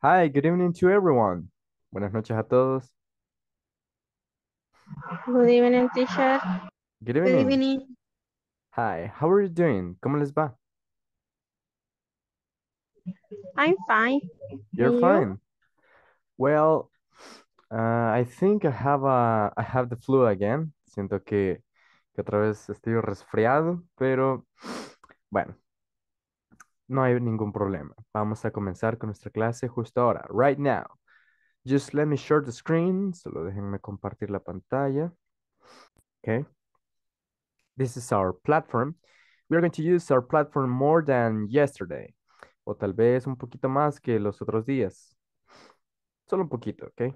Hi, good evening to everyone. Buenas noches a todos. Good evening, teacher. Good evening. Hi, how are you doing? ¿Cómo les va? I'm fine. You're fine. Well, uh, I think I have a, I have the flu again. Siento que, que otra vez estoy resfriado, pero bueno, no hay ningún problema. Vamos a comenzar con nuestra clase justo ahora, right now. Just let me share the screen. Solo déjenme compartir la pantalla. Okay. This is our platform. We are going to use our platform more than yesterday. O tal vez un poquito más que los otros días. Solo un poquito, ¿ok?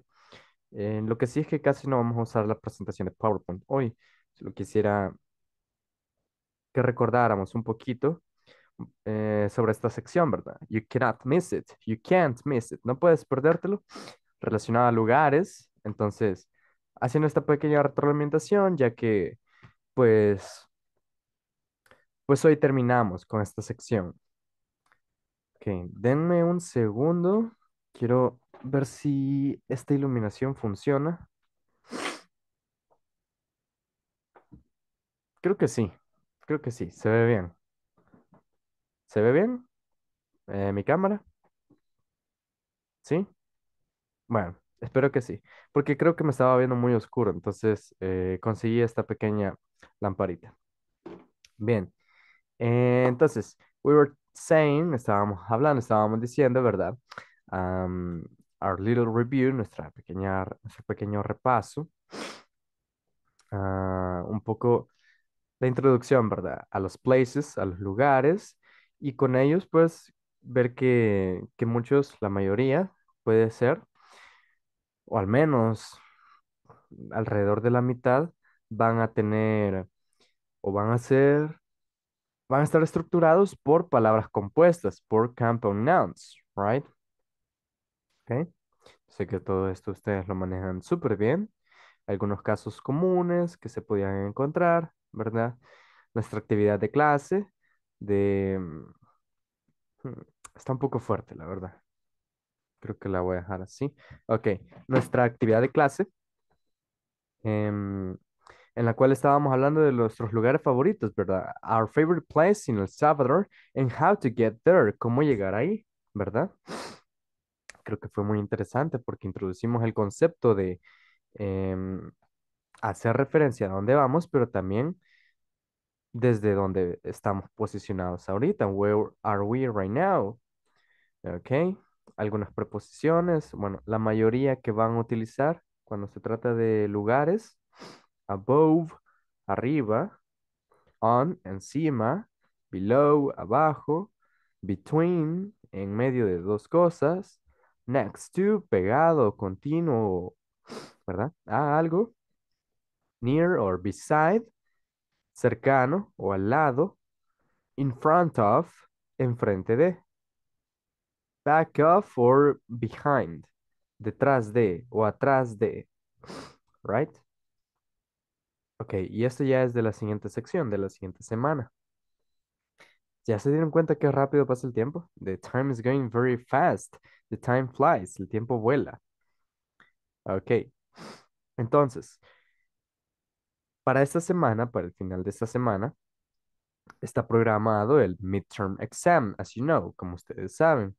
Eh, lo que sí es que casi no vamos a usar la presentación de PowerPoint hoy. Solo quisiera que recordáramos un poquito eh, sobre esta sección, ¿verdad? You cannot miss it, you can't miss it, no puedes perdértelo, relacionado a lugares. Entonces, haciendo esta pequeña retroalimentación, ya que, pues, pues hoy terminamos con esta sección. Ok, denme un segundo. Quiero ver si esta iluminación funciona. Creo que sí, creo que sí, se ve bien. ¿Se ve bien? Eh, ¿mi cámara? ¿Sí? Bueno, espero que sí, porque creo que me estaba viendo muy oscuro, entonces eh, conseguí esta pequeña lamparita. Bien, eh, entonces, we were saying, estábamos hablando, estábamos diciendo, ¿verdad? our little review, nuestra pequeña, nuestro pequeño repaso. Ah, un poco la introducción, ¿verdad? A los places, a los lugares, y con ellos, pues, ver que, muchos, la mayoría, puede ser, o al menos alrededor de la mitad, van a tener o van a ser, van a estar estructurados por palabras compuestas, por compound nouns, right? Okay. Sé que todo esto ustedes lo manejan súper bien. Algunos casos comunes que se podían encontrar, ¿verdad? Nuestra actividad de clase, de Mm, está un poco fuerte, la verdad. Creo que la voy a dejar así. Ok, nuestra actividad de clase, em, en la cual estábamos hablando de nuestros lugares favoritos, ¿verdad? Our favorite place in El Salvador and how to get there, cómo llegar ahí, ¿verdad? Creo que fue muy interesante porque introducimos el concepto de em, hacer referencia a dónde vamos, pero también desde donde estamos posicionados ahorita. Where are we right now? Ok. Algunas preposiciones. Bueno, la mayoría que van a utilizar cuando se trata de lugares. Above, arriba. On, encima. Below, abajo. Between, en medio de dos cosas. Next to, pegado, continuo, ¿verdad? A ah, algo. Near or beside, cercano o al lado, in front of, enfrente de, back of or behind, detrás de o atrás de, right? Ok, y esto ya es de la siguiente sección, de la siguiente semana. ¿Ya se dieron cuenta qué rápido pasa el tiempo? The time is going very fast. The time flies. El tiempo vuela. Ok. Entonces, para esta semana, para el final de esta semana, está programado el midterm exam, as you know, como ustedes saben.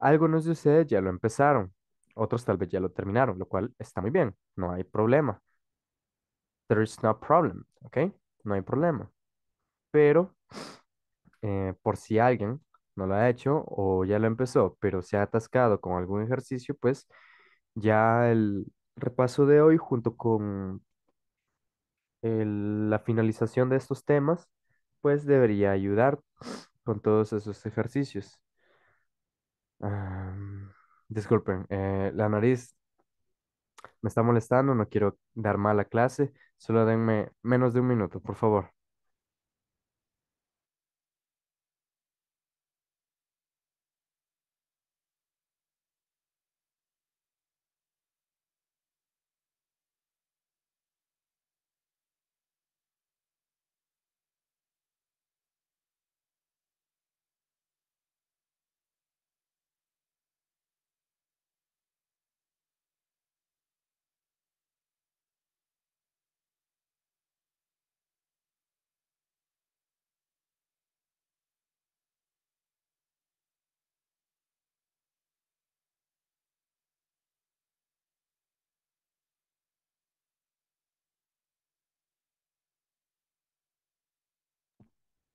Algunos de ustedes ya lo empezaron, otros tal vez ya lo terminaron, lo cual está muy bien, no hay problema. There is no problem, ¿ok? No hay problema. Pero, eh, por si alguien no lo ha hecho o ya lo empezó, pero se ha atascado con algún ejercicio, pues ya el repaso de hoy junto con la finalización de estos temas, pues debería ayudar con todos esos ejercicios. disculpen, eh, la nariz me está molestando, no quiero dar mala clase, solo denme menos de un minuto, por favor.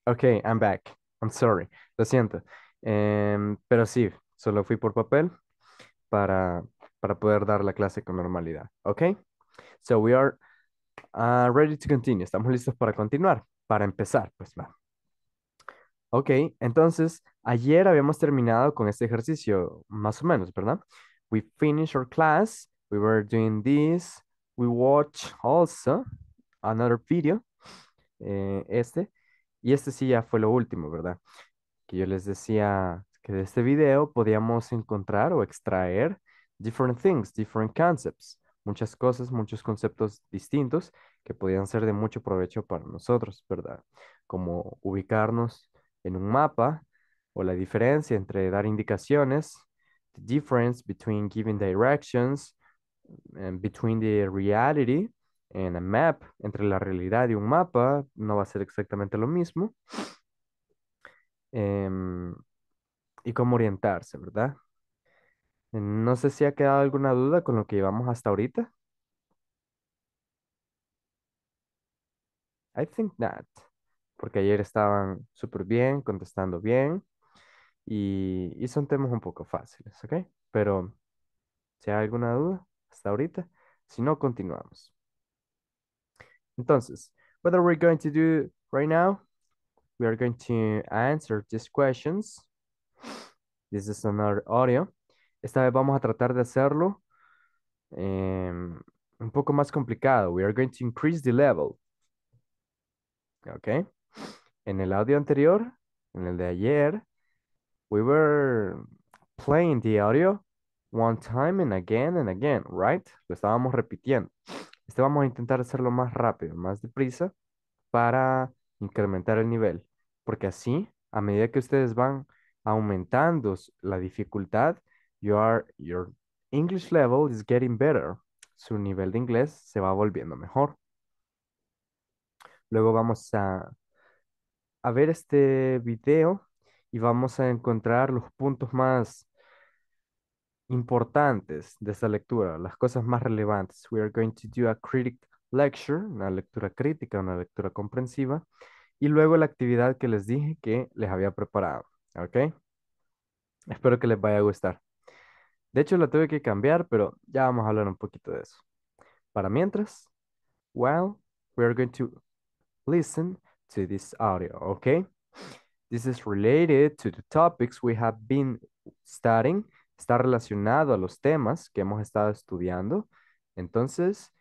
Ok, I'm back. I'm sorry. Lo siento. Em, pero sí, solo fui por papel para, poder dar la clase con normalidad. Ok. So we are uh, ready to continue. Estamos listos para continuar. Para empezar, pues va. Ok, entonces ayer habíamos terminado con este ejercicio, más o menos, ¿verdad? We finished our class. We were doing this. We watched also another video. Eh, este. Y este sí ya fue lo último, ¿verdad? Que yo les decía que de este video podíamos encontrar o extraer different things, different concepts, muchas cosas, muchos conceptos distintos que podían ser de mucho provecho para nosotros, ¿verdad? Como ubicarnos en un mapa o la diferencia entre dar indicaciones, the difference between giving directions, and between the reality en el map, entre la realidad y un mapa, no va a ser exactamente lo mismo. Em, y cómo orientarse, ¿verdad? Em, no sé si ha quedado alguna duda con lo que llevamos hasta ahorita. I think that. Porque ayer estaban súper bien, contestando bien. Y, y, son temas un poco fáciles, ¿ok? Pero si hay alguna duda hasta ahorita, si no, continuamos. Entonces, what are we going to do right now? We are going to answer these questions. This is another audio. Esta vez vamos a tratar de hacerlo eh, un poco más complicado. We are going to increase the level. Okay. En el audio anterior, en el de ayer, we were playing the audio one time and again and again, right? Lo estábamos repitiendo. Este vamos a intentar hacerlo más rápido, más deprisa, para incrementar el nivel. Porque así, a medida que ustedes van aumentando la dificultad, your, your English level is getting better. Su nivel de inglés se va volviendo mejor. Luego vamos a, a ver este video y vamos a encontrar los puntos más importantes de esta lectura, las cosas más relevantes. We are going to do a critic lecture, una lectura crítica, una lectura comprensiva, y luego la actividad que les dije que les había preparado. ¿Ok? Espero que les vaya a gustar. De hecho, la tuve que cambiar, pero ya vamos a hablar un poquito de eso. Para mientras, well, we are going to listen to this audio, ¿ok? This is related to the topics we have been studying está relacionado a los temas que hemos estado estudiando. Entonces,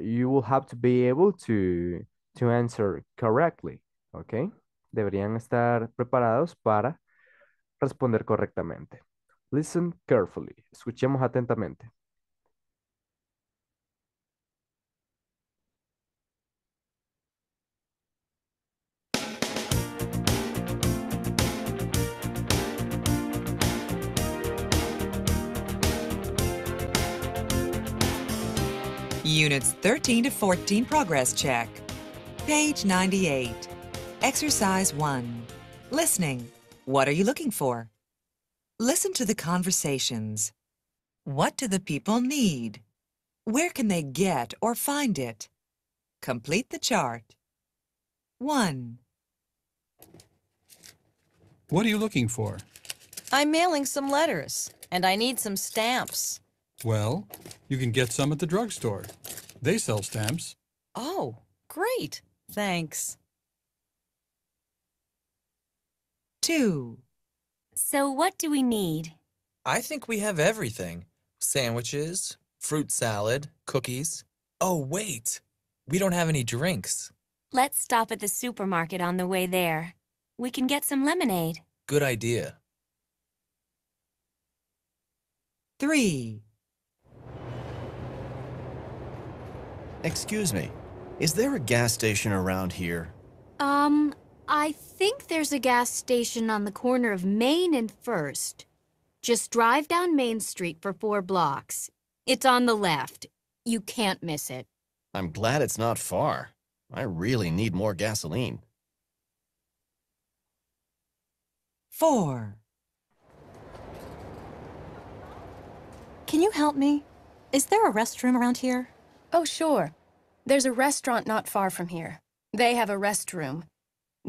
you will have to be able to, to answer correctly, ¿ok? Deberían estar preparados para responder correctamente. Listen carefully. Escuchemos atentamente. Units 13 to 14 Progress Check. Page 98. Exercise 1. Listening. What are you looking for? Listen to the conversations. What do the people need? Where can they get or find it? Complete the chart. 1. What are you looking for? I'm mailing some letters, and I need some stamps. Well, you can get some at the drugstore. They sell stamps. Oh, great. Thanks. Two. So what do we need? I think we have everything. Sandwiches, fruit salad, cookies. Oh, wait. We don't have any drinks. Let's stop at the supermarket on the way there. We can get some lemonade. Good idea. Three. Excuse me, is there a gas station around here? Um, I think there's a gas station on the corner of Main and First. Just drive down Main Street for four blocks. It's on the left. You can't miss it. I'm glad it's not far. I really need more gasoline. Four. Can you help me? Is there a restroom around here? Oh, sure. There's a restaurant not far from here. They have a restroom.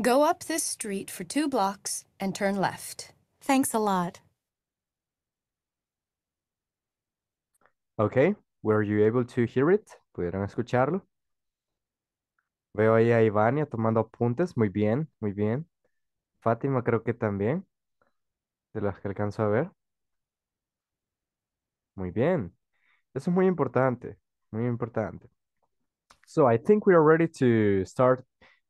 Go up this street for two blocks and turn left. Thanks a lot. Okay, were you able to hear it? ¿Pudieron escucharlo? Veo ahí a Ivania tomando apuntes. Muy bien, muy bien. Fátima creo que también. De las que alcanzo a ver. Muy bien. Eso es muy importante muy importante. So I think we are ready to start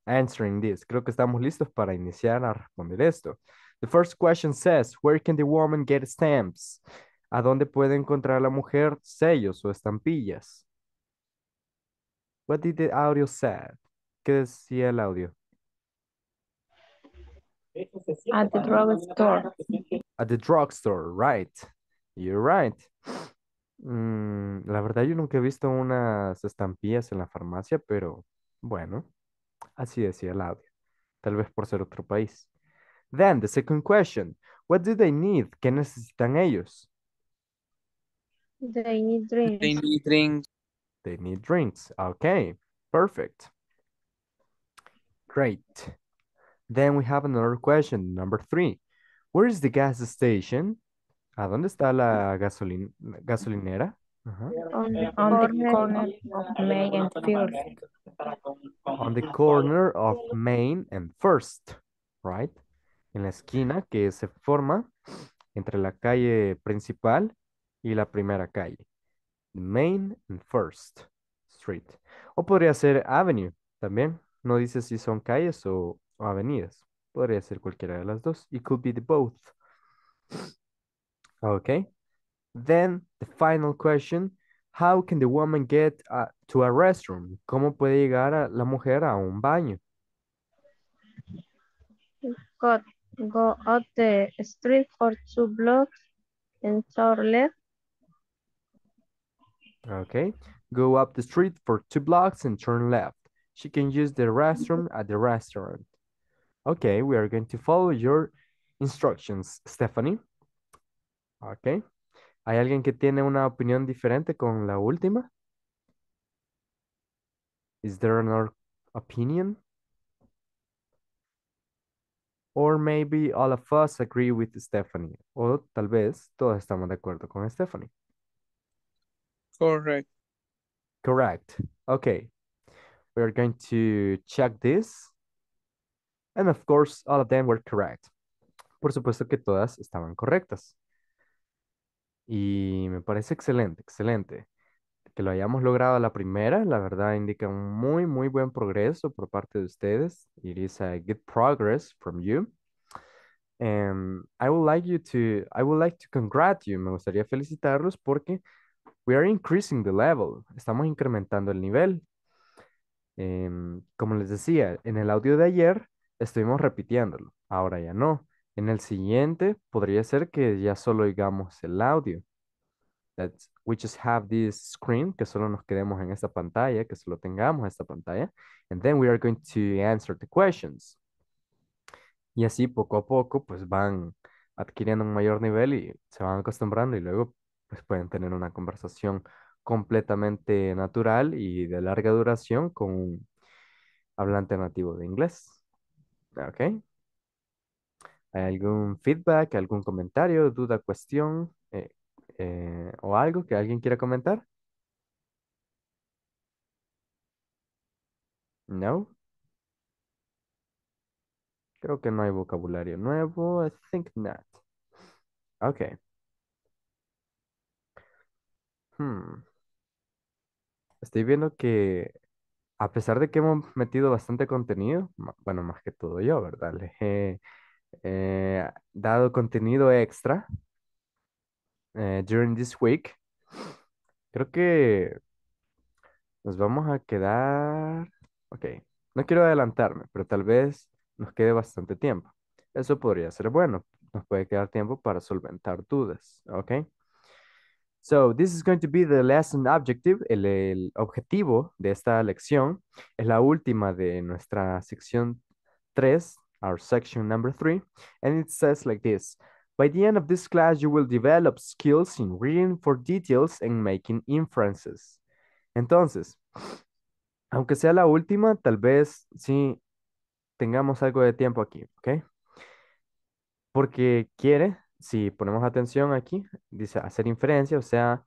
answering this. Creo que estamos listos para iniciar a responder esto. The first question says, where can the woman get stamps? ¿A dónde puede encontrar la mujer sellos o estampillas? What did the audio say? ¿Qué decía el audio? At the drugstore. At the drugstore, right. You're right. Mm, la verdad, yo nunca he visto unas estampillas en la farmacia, pero bueno, así decía el audio. Tal vez por ser otro país. Then, the second question. What do they need? ¿Qué necesitan ellos? They need drinks. They need drinks. They need drinks. Okay, perfect. Great. Then we have another question, number three. Where is the gas station? ¿A dónde está la gasolinera? On, the corner of Main and First. On the corner of Main and First, right? En la esquina que se forma entre la calle principal y la primera calle. Main and First Street. O podría ser Avenue también. No dice si son calles o, o avenidas. Podría ser cualquiera de las dos. It could be the both. Okay. Then the final question, how can the woman get uh, to a restroom? ¿Cómo puede llegar a la mujer a un baño? Got, go out the street for two blocks and turn left. Okay. Go up the street for two blocks and turn left. She can use the restroom at the restaurant. Okay, we are going to follow your instructions, Stephanie. Ok. ¿Hay alguien que tiene una opinión diferente con la última? Is there another opinion? Or maybe all of us agree with Stephanie. O tal vez todos estamos de acuerdo con Stephanie. Correct. Correct. Okay. are going to check this. And of course, all of them were correct. Por supuesto que todas estaban correctas. Y me parece excelente, excelente. Que lo hayamos logrado a la primera, la verdad indica un muy, muy buen progreso por parte de ustedes. It is a good progress from you. Em, I would like you to, I would like to congratulate you. Me gustaría felicitarlos porque we are increasing the level. Estamos incrementando el nivel. Em, como les decía, en el audio de ayer estuvimos repitiéndolo. Ahora ya no. En el siguiente podría ser que ya solo digamos el audio. That's, we just have this screen, que solo nos quedemos en esta pantalla, que solo tengamos esta pantalla. And then we are going to answer the questions. Y así poco a poco pues van adquiriendo un mayor nivel y se van acostumbrando y luego pues pueden tener una conversación completamente natural y de larga duración con un hablante nativo de inglés. okay algún feedback, algún comentario, duda, cuestión eh, eh, o algo que alguien quiera comentar? No. Creo que no hay vocabulario nuevo. I think not. Ok. Hmm. Estoy viendo que a pesar de que hemos metido bastante contenido, bueno, más que todo yo, ¿verdad? Eh, eh, dado contenido extra eh, during this week. Creo que nos vamos a quedar. Ok, no quiero adelantarme, pero tal vez nos quede bastante tiempo. Eso podría ser bueno. Nos puede quedar tiempo para solventar dudas. Ok. So, this is going to be the lesson objective. El, el objetivo de esta lección es la última de nuestra sección 3 our section number three, and it says like this. By the end of this class, you will develop skills in reading for details and making inferences. Entonces, aunque sea la última, tal vez sí tengamos algo de tiempo aquí, ¿ok? Porque quiere, si ponemos atención aquí, dice hacer inferencia, o sea,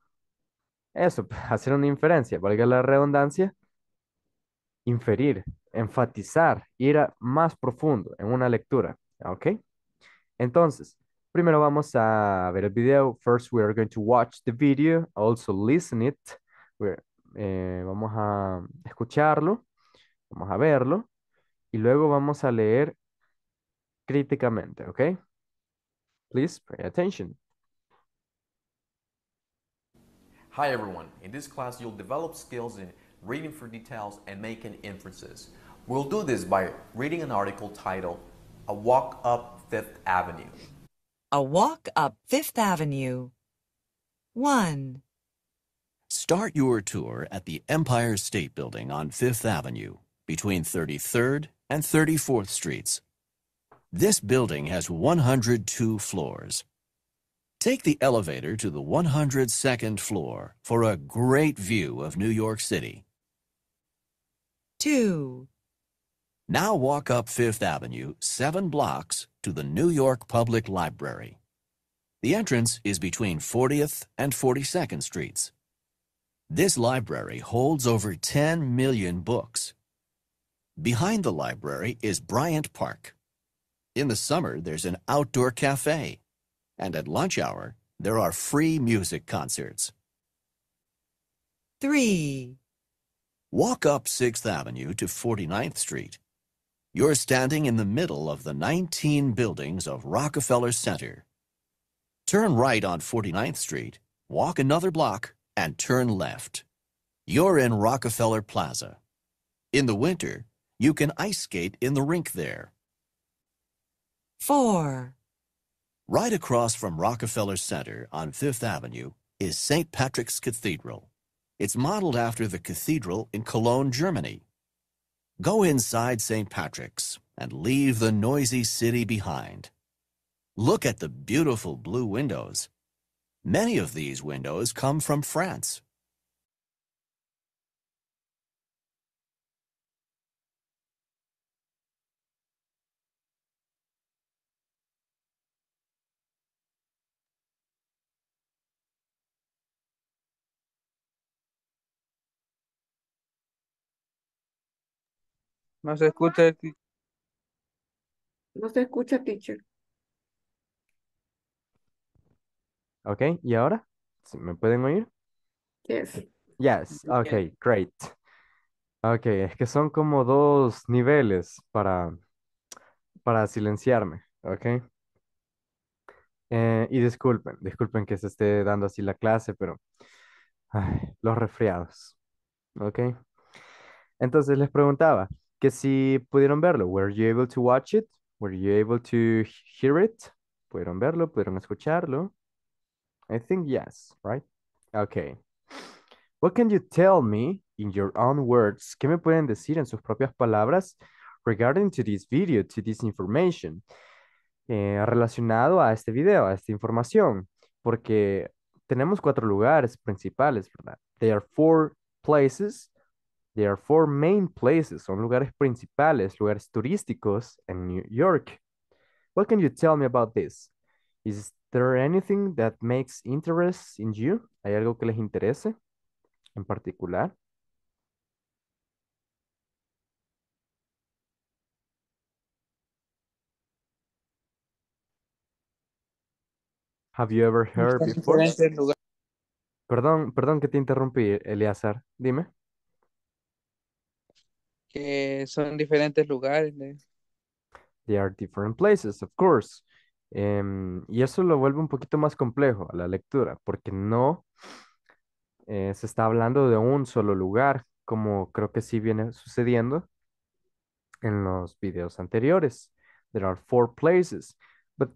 eso, hacer una inferencia, valga la redundancia, inferir, enfatizar, ir más profundo en una lectura, ¿ok? Entonces, primero vamos a ver el video. First, we are going to watch the video, also listen it. Eh, vamos a escucharlo, vamos a verlo y luego vamos a leer críticamente, ¿ok? Please pay attention. Hi everyone. In this class, you'll develop skills in reading for details, and making inferences. We'll do this by reading an article titled A Walk Up Fifth Avenue. A Walk Up Fifth Avenue. 1. Start your tour at the Empire State Building on Fifth Avenue between 33rd and 34th Streets. This building has 102 floors. Take the elevator to the 102nd floor for a great view of New York City two. Now walk up Fifth Avenue seven blocks to the New York Public Library. The entrance is between 40th and 42nd Streets. This library holds over 10 million books. Behind the library is Bryant Park. In the summer, there's an outdoor cafe, and at lunch hour, there are free music concerts. 3. Walk up 6th Avenue to 49th Street. You're standing in the middle of the 19 buildings of Rockefeller Center. Turn right on 49th Street, walk another block, and turn left. You're in Rockefeller Plaza. In the winter, you can ice skate in the rink there. 4. Right across from Rockefeller Center on 5th Avenue is St. Patrick's Cathedral. It's modeled after the cathedral in Cologne, Germany. Go inside St. Patrick's and leave the noisy city behind. Look at the beautiful blue windows. Many of these windows come from France. No se escucha. No se escucha, teacher. Ok, ¿y ahora? ¿Me pueden oír? Yes. Yes, ok, great. Ok, es que son como dos niveles para, para silenciarme, ok. Eh, y disculpen, disculpen que se esté dando así la clase, pero los resfriados, ok. Entonces les preguntaba, que si pudieron verlo. Were you able to watch it? Were you able to hear it? Pudieron verlo, pudieron escucharlo. I think yes, right? Okay. What can you tell me in your own words? ¿Qué me pueden decir en sus propias palabras regarding to this video, to this information? Eh, relacionado a este video, a esta información, porque tenemos cuatro lugares principales, ¿verdad? There are four places There are four main places, son lugares principales, lugares turísticos en New York. What can you tell me about this? Is there anything that makes interest in you? ¿Hay algo que les interese en particular? Have you ever heard before? Perdón, perdón que te interrumpí, Eleazar. Dime que son diferentes lugares. are different places, of course. Em, y eso lo vuelve un poquito más complejo a la lectura, porque no eh, se está hablando de un solo lugar, como creo que sí viene sucediendo en los videos anteriores. There are four places, but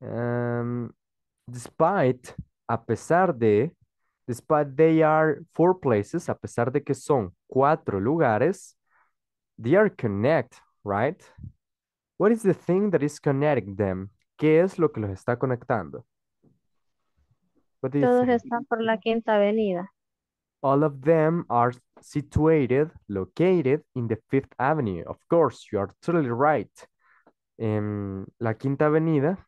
um, despite, a pesar de, despite they are four places, a pesar de que son cuatro lugares, They are connect, right? What is the thing that is connecting them? ¿Qué es lo que los está conectando? Todos están por la Quinta Avenida. All of them are situated, located in the Fifth Avenue. Of course, you are totally right. En em, la Quinta Avenida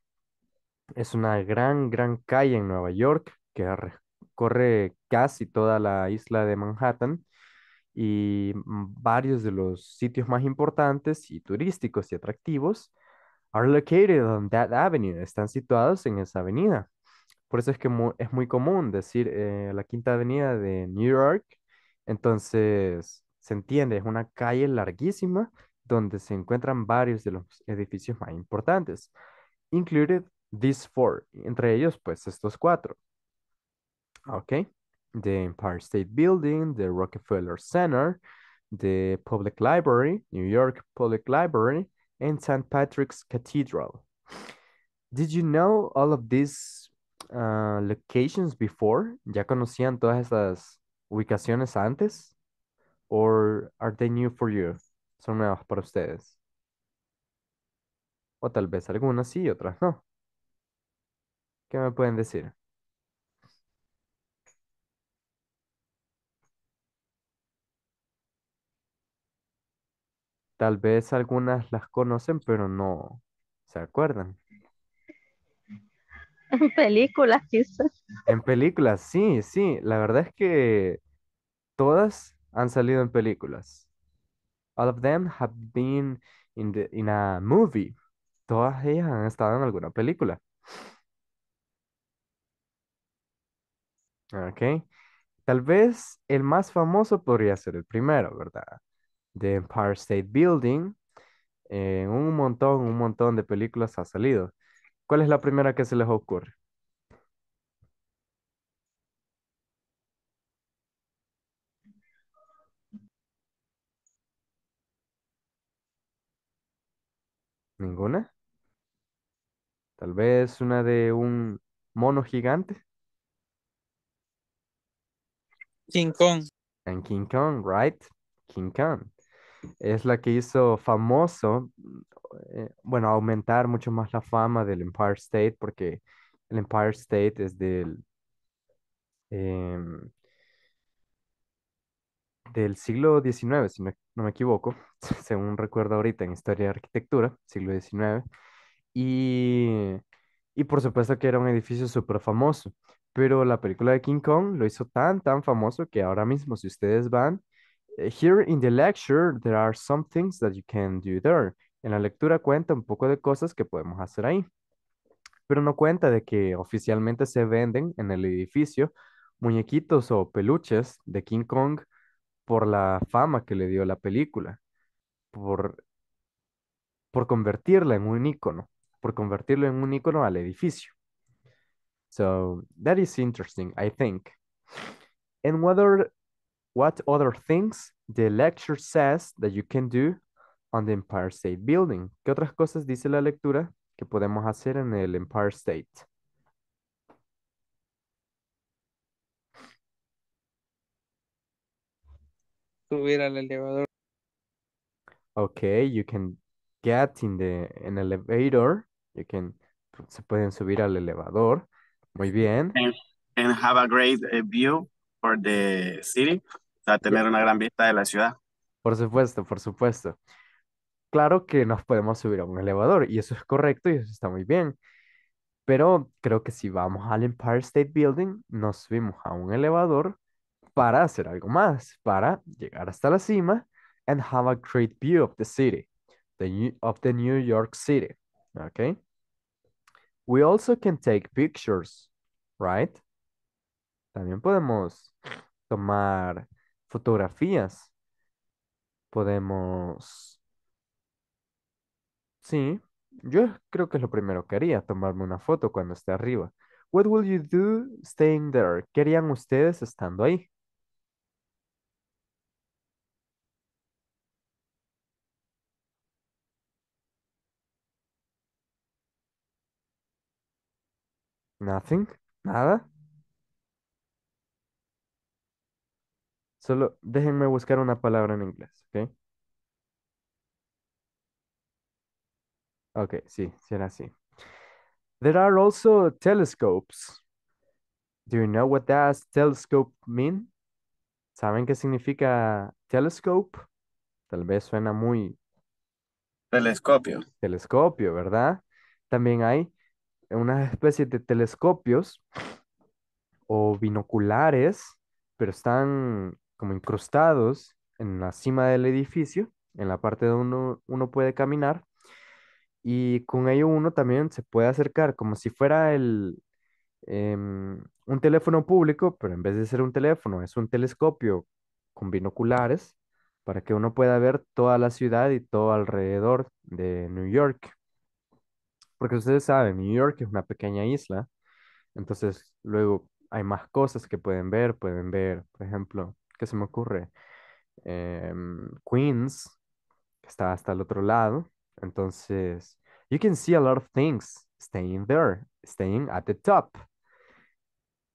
es una gran, gran calle en Nueva York que recorre casi toda la isla de Manhattan y mm, varios de los sitios más importantes y turísticos y atractivos are located on están situados en esa avenida. Por eso es que es muy común decir eh, la quinta avenida de New York. Entonces, se entiende, es una calle larguísima donde se encuentran varios de los edificios más importantes, included these four, entre ellos pues estos cuatro. ¿Ok? the Empire State Building, the Rockefeller Center, the Public Library, New York Public Library, and St. Patrick's Cathedral. Did you know all of these uh, locations before? ¿Ya conocían todas estas ubicaciones antes? Or are they new for you? Son nuevas para ustedes. O tal vez algunas sí y otras no. ¿Qué me pueden decir? Tal vez algunas las conocen, pero no se acuerdan. En películas, quizás. En películas, sí, sí. La verdad es que todas han salido en películas. All of them have been in, in a movie. Todas ellas han estado en alguna película. Ok. Tal vez el más famoso podría ser el primero, ¿verdad? de Empire State Building. Eh, un montón, un montón de películas ha salido. ¿Cuál es la primera que se les ocurre? ¿Ninguna? Tal vez una de un mono gigante. King Kong. En King Kong, right? King Kong es la que hizo famoso, mm, eh, bueno, aumentar mucho más la fama del Empire State, porque el Empire State es del, em, del siglo XIX, si no me equivoco, según recuerdo ahorita en Historia de Arquitectura, siglo XIX, y, y por supuesto que era un edificio súper famoso, pero la película de King Kong lo hizo tan, tan famoso que ahora mismo si ustedes van, here in the lecture, there are some things that you can do there. En la lectura cuenta un poco de cosas que podemos hacer ahí, pero no cuenta de que oficialmente se venden en el edificio muñequitos o peluches de King Kong por la fama que le dio la película, por, por convertirla en un ícono, por convertirlo en un ícono al edificio. So that is interesting, I think. And whether... What other things the lecture says that you can do on the Empire State Building? ¿Qué otras cosas dice la lectura que podemos hacer en el Empire State? Subir al elevador. Okay, you can get in the an elevator. You can se pueden subir al elevador. Muy bien. And, have a great eh, view for the city tener una gran vista de la ciudad. Por supuesto, por supuesto. Claro que nos podemos subir a un elevador y eso es correcto y eso está muy bien. Pero creo que si vamos al Empire State Building, nos subimos a un elevador para hacer algo más, para llegar hasta la cima and have a great view of the city, of the New York City. Okay. We also can take pictures, right? También podemos tomar fotografías. Podemos... Sí, yo creo que es lo primero que haría, tomarme una foto cuando esté arriba. What will you do staying there? ¿Qué harían ustedes estando ahí? Nothing, nada. Solo déjenme buscar una palabra en inglés, ¿ok? Ok, sí, será así. There are also telescopes. Do you know what does telescope mean? ¿Saben qué significa telescope? Tal vez suena muy... Telescopio. Telescopio, ¿verdad? También hay una especie de telescopios o binoculares, pero están como incrustados en la cima del edificio, en la parte donde uno, uno puede caminar, y con ello uno también se puede acercar como si fuera el, em, un teléfono público, pero en vez de ser un teléfono, es un telescopio con binoculares para que uno pueda ver toda la ciudad y todo alrededor de New York. Porque ustedes saben, New York es una pequeña isla, entonces luego hay más cosas que pueden ver, pueden ver, por ejemplo, que se me ocurre? Em, Queens, que está hasta el otro lado. Entonces, you can see a lot of things staying there, staying at the top.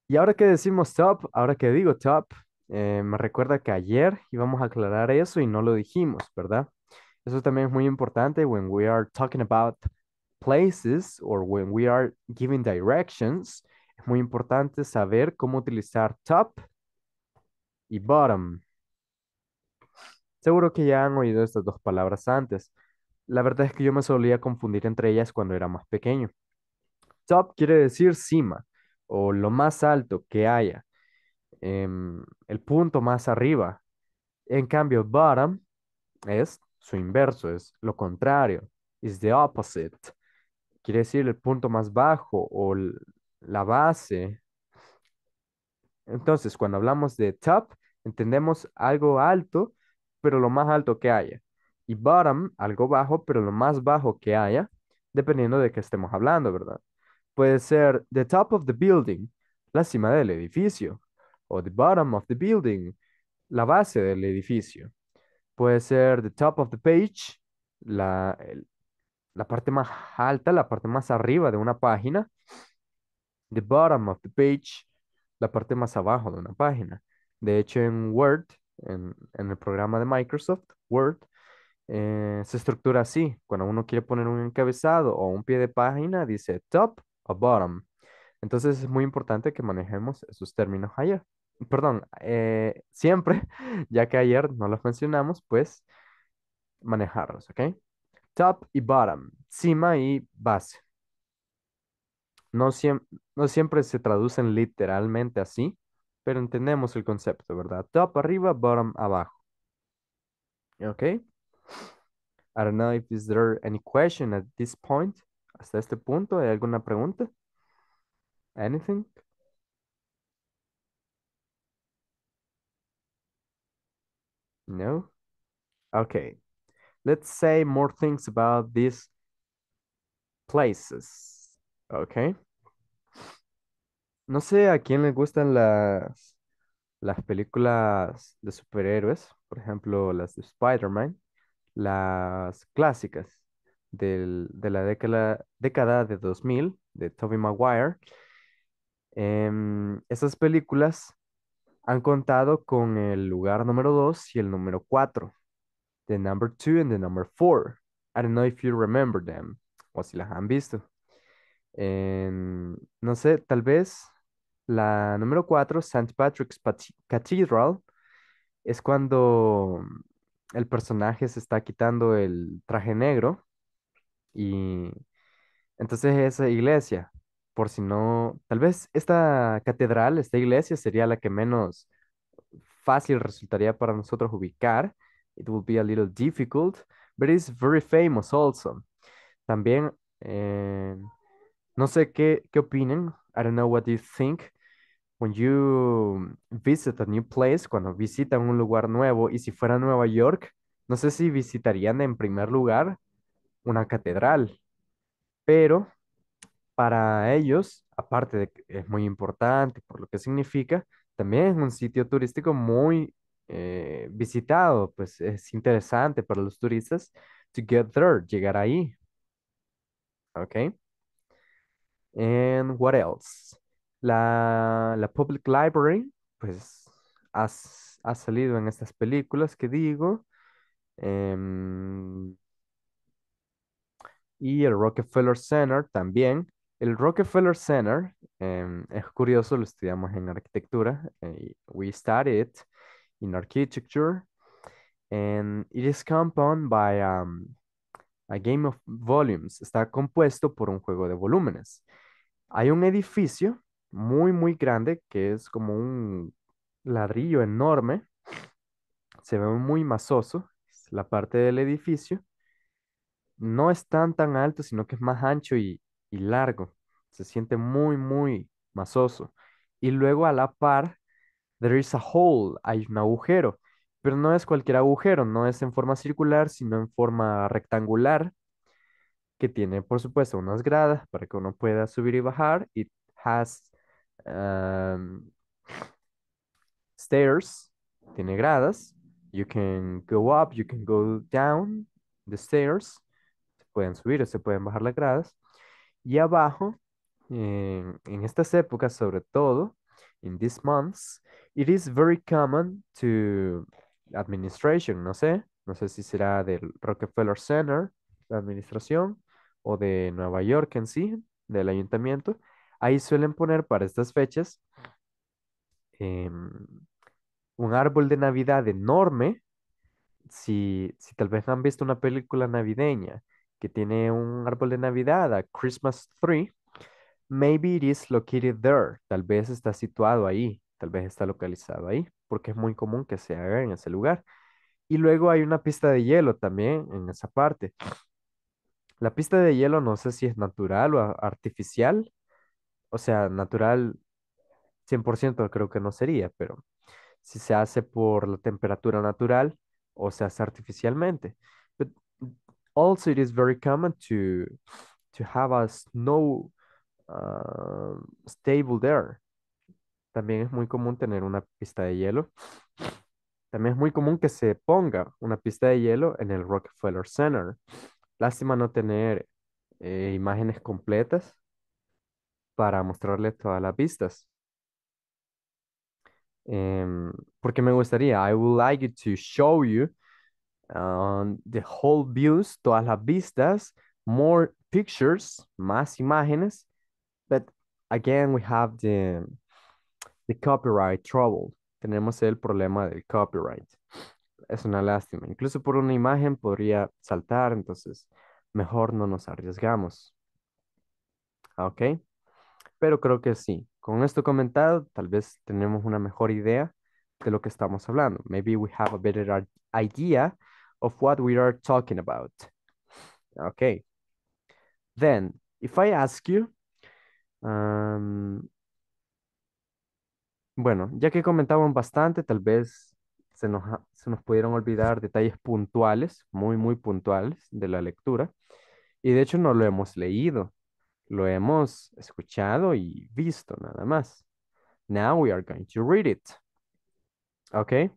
Y ahora que decimos top, ahora que digo top, eh, me recuerda que ayer íbamos a aclarar eso y no lo dijimos, ¿verdad? Eso también es muy importante when we are talking about places or when we are giving directions. Es muy importante saber cómo utilizar top y bottom. Seguro que ya han oído estas dos palabras antes. La verdad es que yo me solía confundir entre ellas cuando era más pequeño. Top quiere decir cima o lo más alto que haya, em, el punto más arriba. En cambio, bottom es su inverso, es lo contrario, is the opposite. Quiere decir el punto más bajo o la base entonces, cuando hablamos de top, entendemos algo alto, pero lo más alto que haya. Y bottom, algo bajo, pero lo más bajo que haya, dependiendo de qué estemos hablando, ¿verdad? Puede ser the top of the building, la cima del edificio, o the bottom of the building, la base del edificio. Puede ser the top of the page, la, la parte más alta, la parte más arriba de una página. The bottom of the page, la parte más abajo de una página. De hecho, en Word, en, el programa de Microsoft, Word, eh, se estructura así. Cuando uno quiere poner un encabezado o un pie de página, dice top o bottom. Entonces es muy importante que manejemos esos términos ayer. Perdón, eh, siempre, ya que ayer no los mencionamos, pues manejarlos, ¿ok? Top y bottom, cima y base, no, no siempre se traducen literalmente así, pero entendemos el concepto, ¿verdad? Top arriba, bottom abajo. Okay. I don't know if is there any question at this point. Hasta este punto, ¿hay alguna pregunta? Anything? No? Okay. Let's say more things about these places. Okay, No sé a quién le gustan las, las películas de superhéroes, por ejemplo, las de Spider-Man, las clásicas de la década, de 2000, de Tobey Maguire. Em, esas películas han contado con el lugar número 2 y el número 4, the number 2 and the number 4. I don't know if you remember them, o si las han visto no sé, tal vez la número 4, St. Patrick's Cathedral, es cuando el personaje se está quitando el traje negro y entonces esa iglesia, por si no, tal vez esta catedral, esta iglesia sería la que menos fácil resultaría para nosotros ubicar. It would be a little difficult, but it's very famous also. También eh, no sé qué, qué opinen. I don't know what you think. When you visit a new place, cuando visitan un lugar nuevo, y si fuera Nueva York, no sé si visitarían en primer lugar una catedral. Pero para ellos, aparte de que es muy importante por lo que significa, también es un sitio turístico muy eh, visitado, pues es interesante para los turistas to get there, llegar ahí. ¿Ok? And what else? La, Public Library, pues ha, salido en estas películas que digo. Em, y el Rockefeller Center también. El Rockefeller Center, em, es curioso, lo estudiamos en arquitectura. Eh, we studied in architecture. And it is composed by um, a game of volumes. Está compuesto por un juego de volúmenes. Hay un edificio muy, muy grande que es como un ladrillo enorme. Se ve muy masoso la parte del edificio. No es tan, tan alto, sino que es más ancho y, largo. Se siente muy, muy masoso. Y luego a la par, there is a hole, hay un agujero. Pero no es cualquier agujero, no es en forma circular, sino en forma rectangular que tiene, por supuesto, unas gradas para que uno pueda subir y bajar. It has stairs, tiene gradas. You can go up, you can go down the stairs. Se pueden subir o se pueden bajar las gradas. Y abajo, en estas épocas sobre todo, in these months, it is very common to administration, no sé, no sé si será del Rockefeller Center, la administración, o de Nueva York en sí, del ayuntamiento, ahí suelen poner para estas fechas em, un árbol de Navidad enorme. Si, si tal vez han visto una película navideña que tiene un árbol de Navidad, a Christmas Tree, maybe it is located there. Tal vez está situado ahí, tal vez está localizado ahí, porque es muy común que se haga en ese lugar. Y luego hay una pista de hielo también en esa parte. La pista de hielo no sé si es natural o artificial. O sea, natural 100% creo que no sería, pero si se hace por la temperatura natural o se hace artificialmente. very common to, have snow um, stable there. También es muy común tener una pista de hielo. También es muy común que se ponga una pista de hielo en el Rockefeller Center. Lástima no tener eh, imágenes completas para mostrarles todas las vistas. Em, porque me gustaría, I would like to show you um, the whole views, todas las vistas, more pictures, más imágenes, but again we have the, the copyright trouble. Tenemos el problema del copyright es una lástima. Incluso por una imagen podría saltar, entonces mejor no nos arriesgamos. Ah, ¿Ok? Pero creo que sí. Con esto comentado, tal vez tenemos una mejor idea de lo que estamos hablando. Maybe we have a better idea of what we are talking about. Ah, okay. Then, if I ask you, um, bueno, ya que comentaban bastante, tal vez se nos, pudieron olvidar detalles puntuales, muy, muy puntuales de la lectura. Y de hecho no lo hemos leído, lo hemos escuchado y visto nada más. Now we are going to read it. Okay?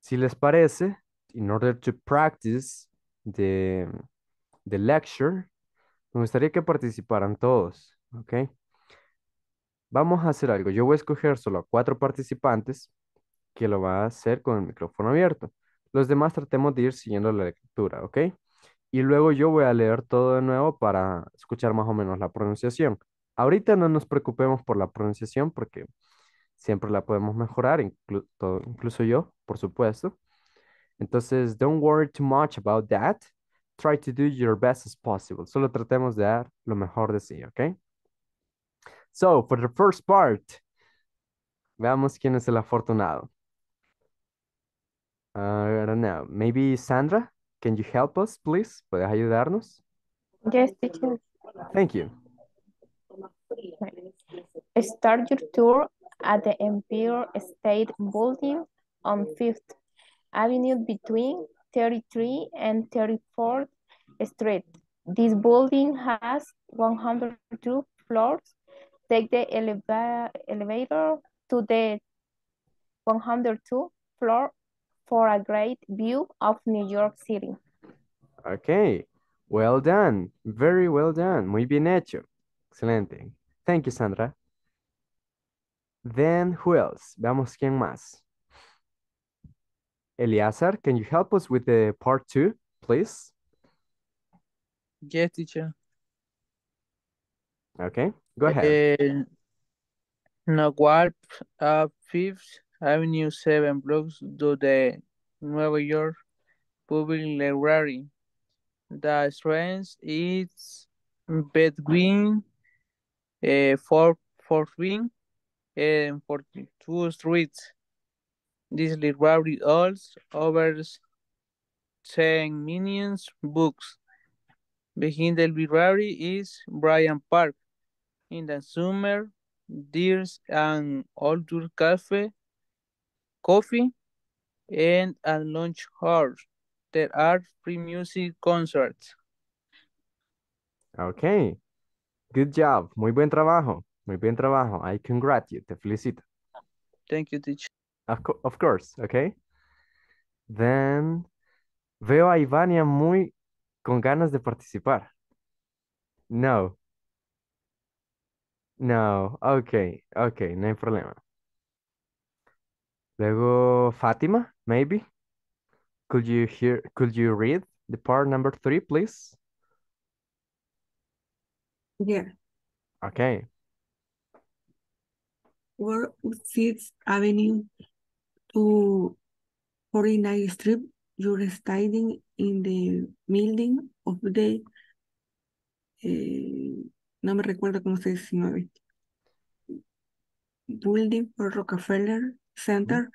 Si les parece, in order to practice the, the lecture, me gustaría que participaran todos, ¿ok? Vamos a hacer algo. Yo voy a escoger solo a cuatro participantes que lo va a hacer con el micrófono abierto. Los demás tratemos de ir siguiendo la lectura, ¿ok? Y luego yo voy a leer todo de nuevo para escuchar más o menos la pronunciación. Ahorita no nos preocupemos por la pronunciación porque siempre la podemos mejorar, incluso yo, por supuesto. Entonces, don't worry too much about that. Try to do your best as possible. Solo tratemos de dar lo mejor de sí, ¿ok? So, for the first part, veamos quién es el afortunado. Uh, I don't know. Maybe Sandra, can you help us, please? ¿Puedes ayudarnos? Yes, teacher. Thank you. Start your tour at the Empire State Building on 5th Avenue between 33 and 34th Street. This building has 102 floors. Take the eleva elevator to the 102 floor for a great view of New York City. Okay, well done, very well done, muy bien hecho. Excelente. Thank you, Sandra. Then who else? Veamos quién más. Eliazar, can you help us with the part two, please? Yes, teacher. Okay, go ahead. Uh, Nagual uh, fifth Avenue 7 blocks do the New York Public Library. The strength is between uh, eh, 4, Wing, and 42 streets. This library holds over 10 million books. Behind the library is Bryant Park. In the summer, there's an outdoor cafe coffee, and a lunch hour. There are free music concerts. Okay. Good job. Muy buen trabajo. Muy buen trabajo. I congratulate. Te felicito. Thank you, teacher. Of, course. Okay. Then veo a Ivania muy con ganas de participar. No. No. Okay. Okay. No hay problema. Luego Fátima, maybe. Could you hear could you read the part number three, please? Yeah. Okay. Where Sixth Avenue to 49th Street. You're standing in the building of the eh, no me recuerdo cómo se dice, 19. Eh, building for Rockefeller center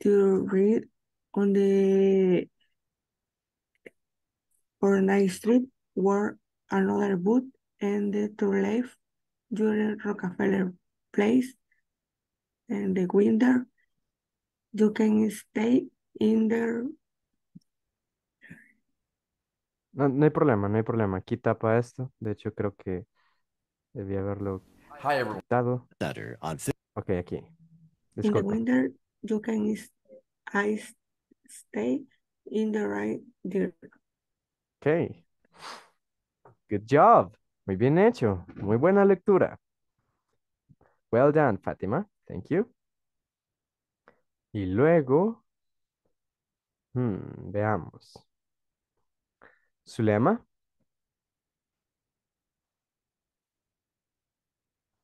to read on the or night street where another boot and to left during Rockefeller Place and the winter. You can stay in there. No, hay problema, no hay problema. Aquí tapa esto. De hecho, creo que debía haberlo Ok, aquí. In the winter, you can I stay in the right direction. Okay. Good job. Muy bien hecho. Muy buena lectura. Well done, Fátima. Thank you. Y luego, hmm, veamos. Zulema.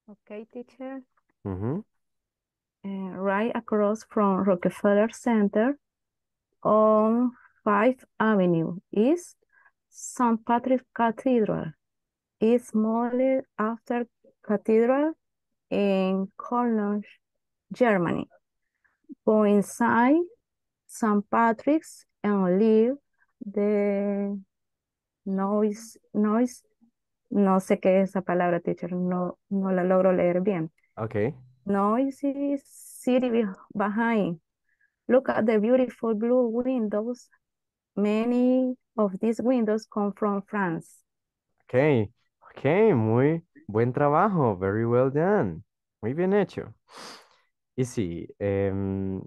Okay, teacher. Uh -huh. Eh, right across from Rockefeller Center on 5 Avenue East, St. Patrick's Cathedral is modeled after cathedral in Cologne, Germany. Go inside St. Patrick's and leave the noise, noise, no sé qué es esa palabra, teacher, no, no la logro leer bien. Okay. No, city, city behind. Look at the beautiful blue windows. Many of these windows come from France. Okay, okay, muy buen trabajo. Very well done. Muy bien hecho. Y sí, em,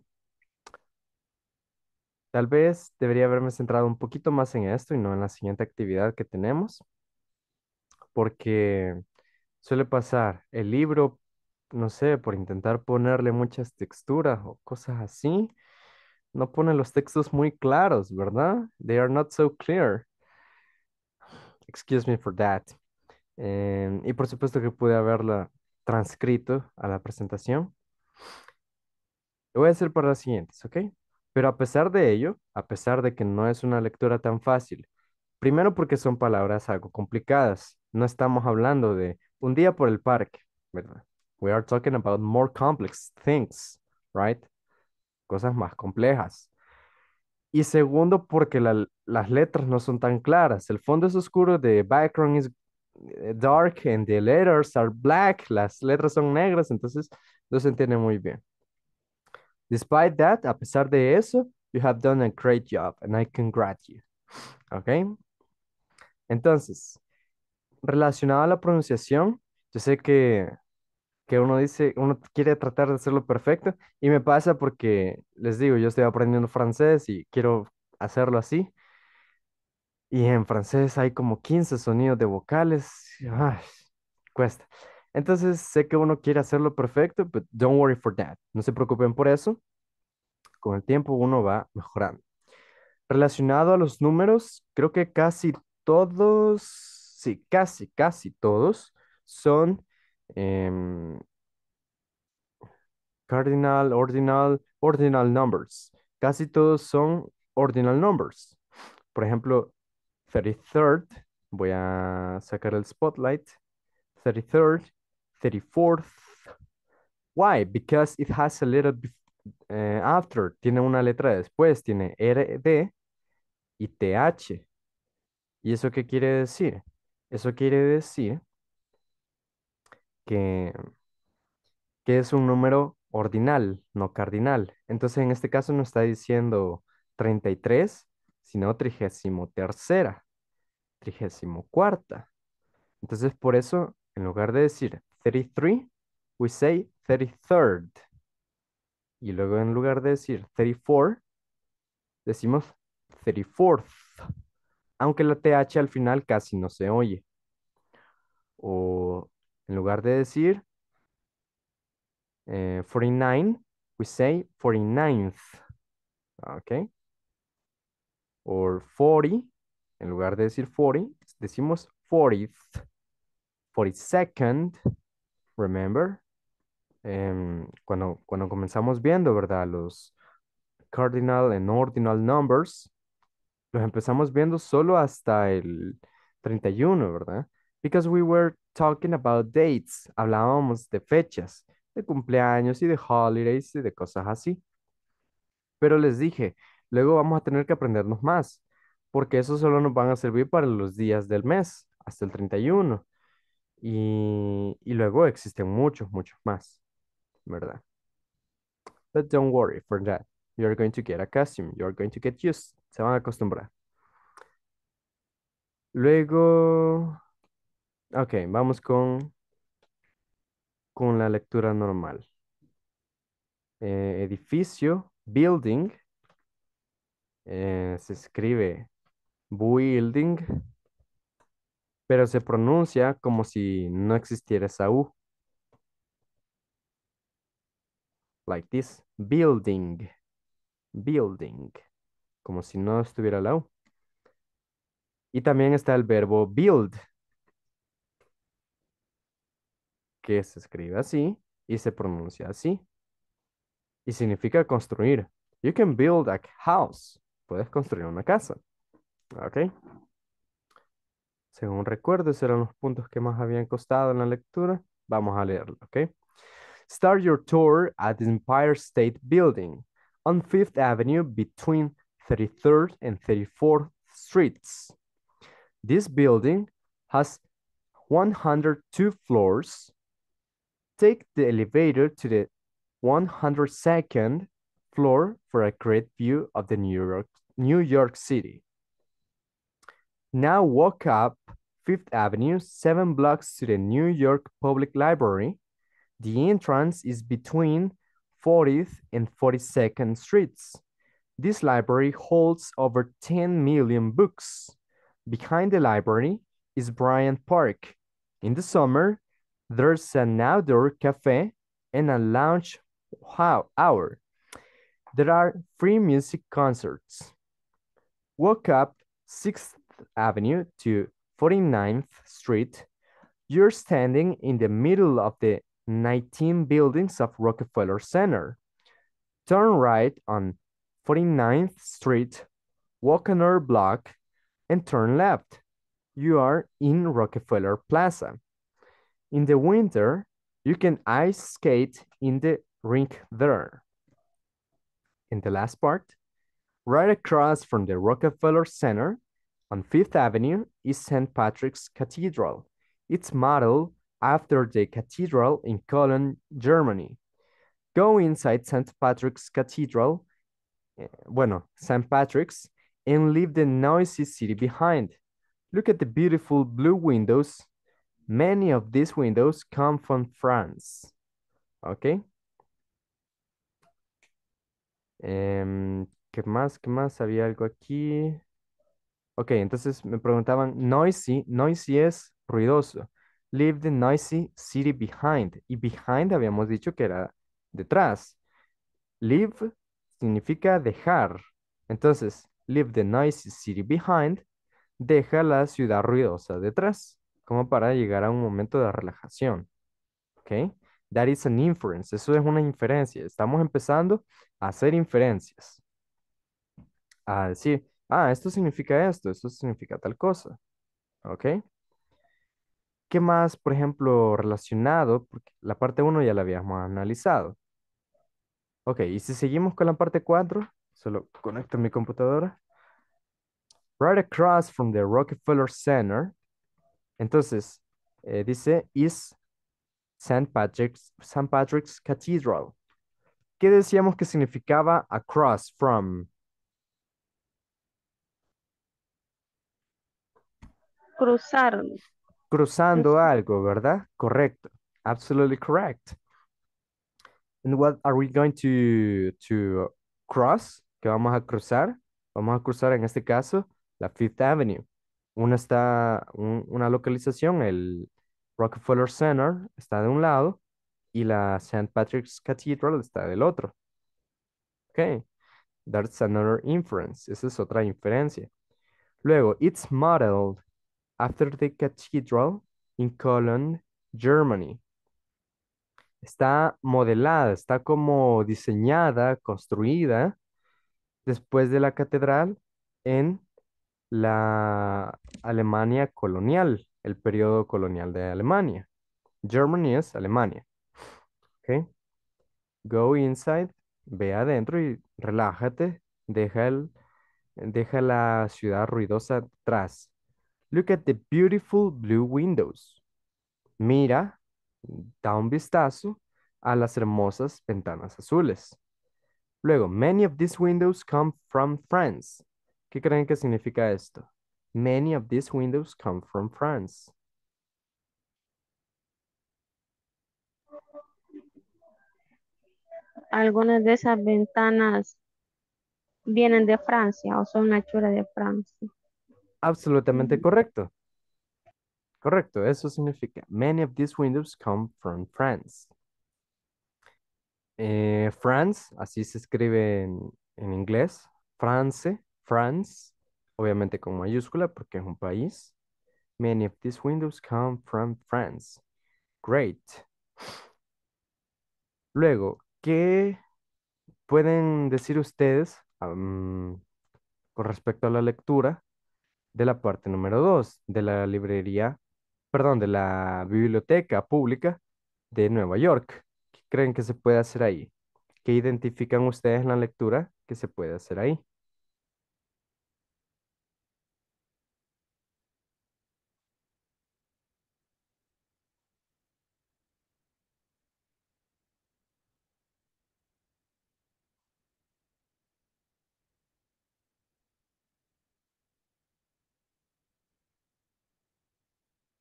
tal vez debería haberme centrado un poquito más en esto y no en la siguiente actividad que tenemos, porque suele pasar, el libro no sé, por intentar ponerle muchas texturas o cosas así, no ponen los textos muy claros, ¿verdad? They are not so clear. Excuse me for that. Em, y por supuesto que pude haberla transcrito a la presentación. Lo voy a hacer para las siguientes, ¿ok? Pero a pesar de ello, a pesar de que no es una lectura tan fácil, primero porque son palabras algo complicadas, no estamos hablando de un día por el parque, ¿verdad? We are talking about more complex things, right? Cosas más complejas. Y segundo, porque las letras no son tan claras. El fondo es oscuro, the background is eh, dark and the letters are black. Las letras son negras, entonces no se entiende muy bien. Despite that, a pesar de eso, you have done a great job and I congratulate you. ¿Ok? Entonces, relacionado a la pronunciación, yo sé que que uno dice, uno quiere tratar de hacerlo perfecto y me pasa porque, les digo, yo estoy aprendiendo francés y quiero hacerlo así. Y en francés hay como 15 sonidos de vocales. Ay, cuesta. Entonces sé que uno quiere hacerlo perfecto, pero don't worry for that. No se preocupen por eso. Con el tiempo uno va mejorando. Relacionado a los números, creo que casi todos, sí, casi, casi todos son Em, cardinal, ordinal, ordinal numbers. Casi todos son ordinal numbers. Por ejemplo, 33rd, voy a sacar el spotlight. 33rd, 34th. Why? Because it has a little eh, after, tiene una letra después, tiene RD y TH. ¿Y eso qué quiere decir? Eso quiere decir que, es un número ordinal, no cardinal. Entonces, en este caso no está diciendo 33, sino trigésimo tercera, trigésimo cuarta. Entonces, por eso, en lugar de decir 33, we say 33rd. Y luego, en lugar de decir 34, decimos 34th. Aunque la TH al final casi no se oye. O en lugar de decir 49, eh, we say 49th. ¿ok? Or 40, en lugar de decir 40, decimos 40th, 42nd, remember? Em, cuando, cuando comenzamos viendo, ¿verdad? Los cardinal and ordinal numbers, los empezamos viendo solo hasta el 31, ¿verdad? because we were talking about dates, hablábamos de fechas, de cumpleaños y de holidays y de cosas así. Pero les dije, luego vamos a tener que aprendernos más, porque eso solo nos van a servir para los días del mes, hasta el 31. Y, luego existen muchos, muchos más, ¿verdad? But don't worry for that. You're going to get accustomed. You're going to get used. Se van a acostumbrar. Luego, Ok, vamos con, con la lectura normal. Eh, edificio, building. Eh, se escribe building, pero se pronuncia como si no existiera esa U. Like this, building, building, como si no estuviera la U. Y también está el verbo build, que se escribe así y se pronuncia así. Y significa construir. You can build a house. Puedes construir una casa. ¿Ok? Según recuerdo, esos eran los puntos que más habían costado en la lectura. Vamos a leerlo, ¿ok? Start your tour at the Empire State Building on Fifth Avenue between 33rd and 34th Streets. This building has 102 floors Take the elevator to the 102nd floor for a great view of the New York, New York City. Now walk up Fifth Avenue, seven blocks to the New York Public Library. The entrance is between 40th and 42nd Streets. This library holds over 10 million books. Behind the library is Bryant Park. In the summer, there's an outdoor cafe and a lounge hour. There are free music concerts. Walk up 6th Avenue to 49th Street. You're standing in the middle of the 19 buildings of Rockefeller Center. Turn right on 49th Street, walk another block, and turn left. You are in Rockefeller Plaza. In the winter, you can ice skate in the rink there. In the last part, right across from the Rockefeller Center on Fifth Avenue is St. Patrick's Cathedral. It's modeled after the cathedral in Cologne, Germany. Go inside St. Patrick's Cathedral, eh, bueno, St. Patrick's, and leave the noisy city behind. Look at the beautiful blue windows Many of these windows come from France. ¿Ok? Em, ¿Qué más? ¿Qué más? Había algo aquí. Ok, entonces me preguntaban, noisy, noisy es ruidoso. Leave the noisy city behind. Y behind habíamos dicho que era detrás. Leave significa dejar. Entonces, leave the noisy city behind, deja la ciudad ruidosa detrás como para llegar a un momento de relajación. ¿Ok? That is an inference. Eso es una inferencia. Estamos empezando a hacer inferencias. A decir, ah, esto significa esto, esto significa tal cosa. ¿Ok? ¿Qué más, por ejemplo, relacionado? Porque la parte 1 ya la habíamos analizado. Ok, y si seguimos con la parte 4, solo conecto mi computadora. Right across from the Rockefeller Center, entonces, eh, dice, is St. Patrick's, Patrick's Cathedral. ¿Qué decíamos que significaba across from? Cruzar. Cruzando algo, ¿verdad? Correcto. Absolutely correct. And what are we going to, to cross? ¿Qué vamos a cruzar? Vamos a cruzar en este caso la Fifth Avenue. Una está, una localización, el Rockefeller Center, está de un lado y la St. Patrick's Cathedral está del otro. Ok, that's another inference. Esa es otra inferencia. Luego, it's modeled after the cathedral in Cologne, Germany. Está modelada, está como diseñada, construida después de la catedral en la Alemania colonial, el periodo colonial de Alemania. Germany es Alemania. Okay. Go inside, ve adentro y relájate. Deja, deja la ciudad ruidosa atrás. Look at the beautiful blue windows. Mira, da un vistazo a las hermosas ventanas azules. Luego, many of these windows come from France. ¿Qué creen que significa esto? Many of these windows come from France. Algunas de esas ventanas vienen de Francia o son hechura de Francia. Absolutamente correcto. Correcto, eso significa many of these windows come from France. Eh, France, así se escribe en inglés, France, France, obviamente con mayúscula porque es un país. Many of these windows come from France. Great. Luego, ¿qué pueden decir ustedes con respecto a la lectura de la parte número 2 de la librería, perdón, de la biblioteca pública de Nueva York? ¿Qué creen que se puede hacer ahí? ¿Qué identifican ustedes en la lectura que se puede hacer ahí?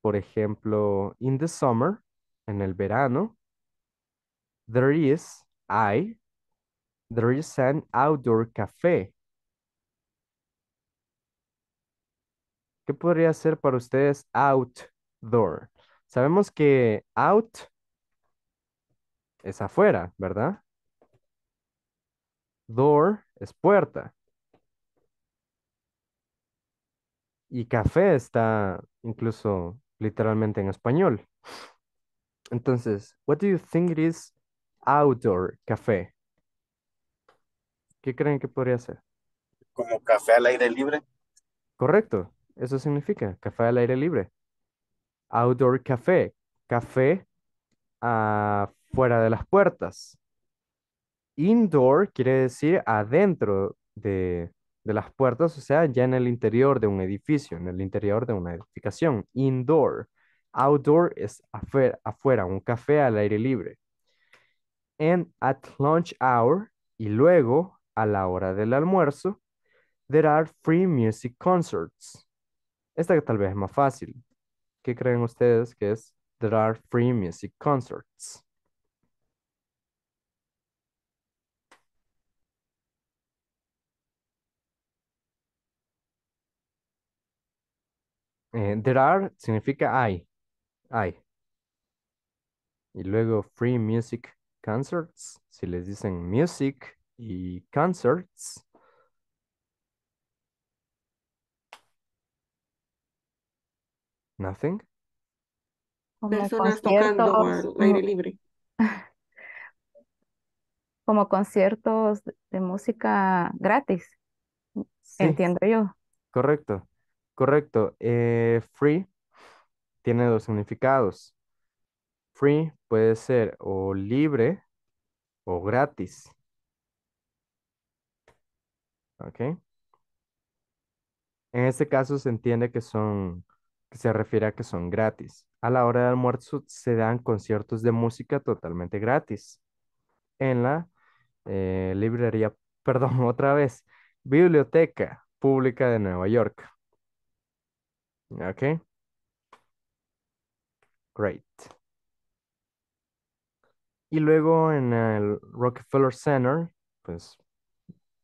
por ejemplo, in the summer, en el verano, there is, I, there is an outdoor café. ¿Qué podría ser para ustedes outdoor? Sabemos que out es afuera, ¿verdad? Door es puerta. Y café está incluso literalmente en español. Entonces, what do you think it is outdoor café? ¿Qué creen que podría ser? Como café al aire libre. Correcto, eso significa café al aire libre. Outdoor café, café afuera ah, fuera de las puertas. Indoor quiere decir adentro de, de las puertas, o sea, ya en el interior de un edificio, en el interior de una edificación, indoor. Outdoor es afuera, afuera un café al aire libre. And at lunch hour, y luego a la hora del almuerzo, there are free music concerts. Esta que tal vez es más fácil. ¿Qué creen ustedes que es? There are free music concerts. Eh, there are significa hay, hay. Y luego free music concerts, si les dicen music y concerts, Nothing. Personas tocando aire libre. Como conciertos de música gratis, entiendo yo. Correcto. Correcto. Eh, free tiene dos significados. Free puede ser o libre o gratis. ¿Ok? En este caso se entiende que son, que se refiere a que son gratis. A la hora del almuerzo se dan conciertos de música totalmente gratis en la eh, librería, perdón, otra vez, Biblioteca Pública de Nueva York. Okay. Great. Y luego en el Rockefeller Center, pues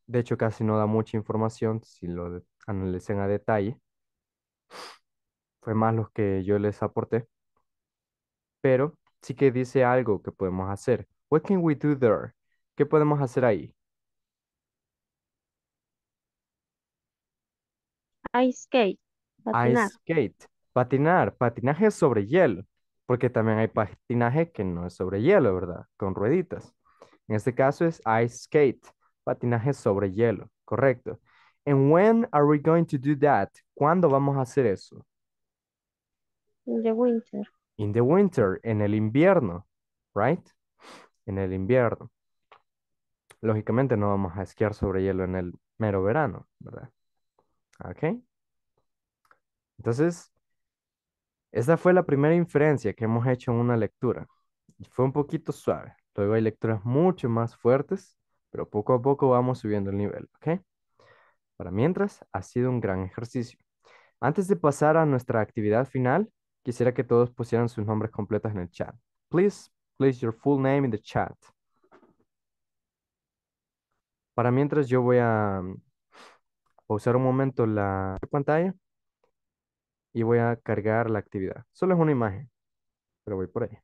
de hecho casi no da mucha información si lo analicen a detalle. Fue más lo que yo les aporté. Pero sí que dice algo que podemos hacer. What can we do there? ¿Qué podemos hacer ahí? Ice skate. Ice skate. Patinar, patinaje sobre hielo, porque también hay patinaje que no es sobre hielo, ¿verdad? Con rueditas. En este caso es ice skate, patinaje sobre hielo, correcto. And when are we going to do that? ¿Cuándo vamos a hacer eso? In the winter. In the winter, en el invierno, right? En el invierno. Lógicamente no vamos a esquiar sobre hielo en el mero verano, ¿verdad? Okay. Entonces, esa fue la primera inferencia que hemos hecho en una lectura. Fue un poquito suave. Luego hay lecturas mucho más fuertes, pero poco a poco vamos subiendo el nivel, ¿ok? Para mientras, ha sido un gran ejercicio. Antes de pasar a nuestra actividad final, quisiera que todos pusieran sus nombres completos en el chat. Please place your full name in the chat. Para mientras yo voy a mm, pausar un momento la pantalla y voy a cargar la actividad. Solo es una imagen, pero voy por ahí.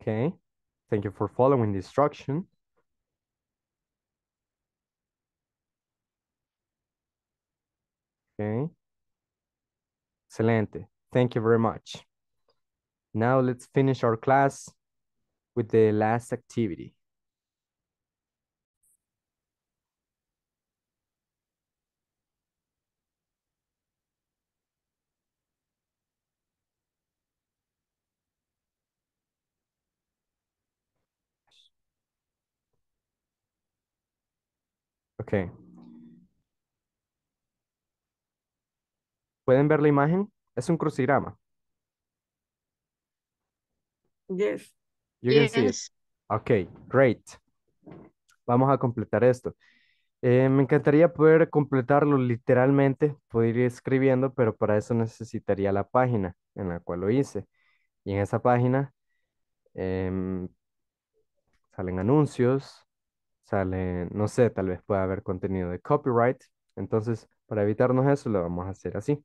Okay, thank you for following the instruction. Okay. Excelente. Thank you very much. Now let's finish our class with the last activity. Okay. ¿Pueden ver la imagen? Es un crucigrama. Yes. You yes. Ok, great. Vamos a completar esto. Eh, me encantaría poder completarlo literalmente, poder ir escribiendo, pero para eso necesitaría la página en la cual lo hice. Y en esa página em, salen anuncios, salen, no sé, tal vez pueda haber contenido de copyright. Entonces, para evitarnos eso, lo vamos a hacer así.